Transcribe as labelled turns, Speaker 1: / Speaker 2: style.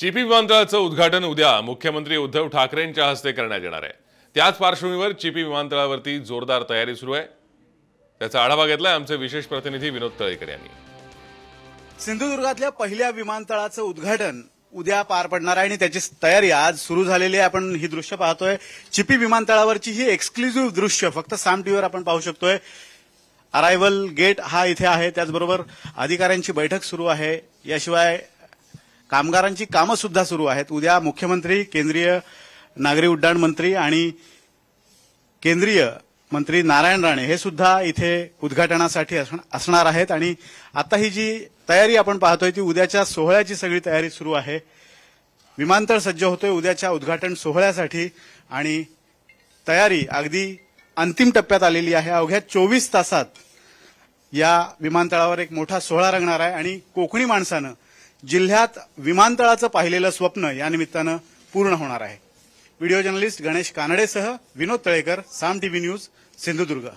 Speaker 1: चिपी विमानतळाचं उद्घाटन उद्या मुख्यमंत्री उद्धव ठाकरेंच्या हस्ते करण्यात येणार आहे त्याच पार्श्वभूमीवर चिपी विमानतळावरती जोरदार तयारी सुरू आहे त्याचा आढावा घेतलाय आमचे विशेष प्रतिनिधी विनोद तळेकर यांनी
Speaker 2: सिंधुदुर्गातल्या पहिल्या विमानतळाचं उद्घाटन उद्या पार पडणार आहे आणि त्याची तयारी आज सुरू झालेली आहे आपण ही दृश्य पाहतोय चिपी विमानतळावरची ही एक्सक्लुझिव्ह दृश्य फक्त साम टीव्हीवर आपण पाहू शकतोय अरायव्हल गेट हा इथे आहे त्याचबरोबर अधिकाऱ्यांची बैठक सुरू आहे याशिवाय कामगारांची कामं सुद्धा सुरू आहेत उद्या मुख्यमंत्री केंद्रीय नागरी उड्डाण मंत्री आणि केंद्रीय मंत्री नारायण राणे हे सुद्धा इथे उद्घाटनासाठी असणार आहेत आणि आता ही जी तयारी आपण पाहतोय ती उद्याच्या सोहळ्याची सगळी तयारी सुरू आहे विमानतळ सज्ज होतोय उद्याच्या उद्घाटन सोहळ्यासाठी आणि तयारी अगदी अंतिम टप्प्यात आलेली आहे अवघ्या चोवीस तासात या विमानतळावर एक मोठा सोहळा रंगणार आहे आणि कोकणी माणसानं जिल्ह्यात विमानतळाचं पाहिलेलं स्वप्न या निमित्तानं पूर्ण होणार आहे व्हिडिओ जर्नलिस्ट गणेश कानडेसह विनोद तळेकर साम टीव्ही न्यूज सिंधुदुर्ग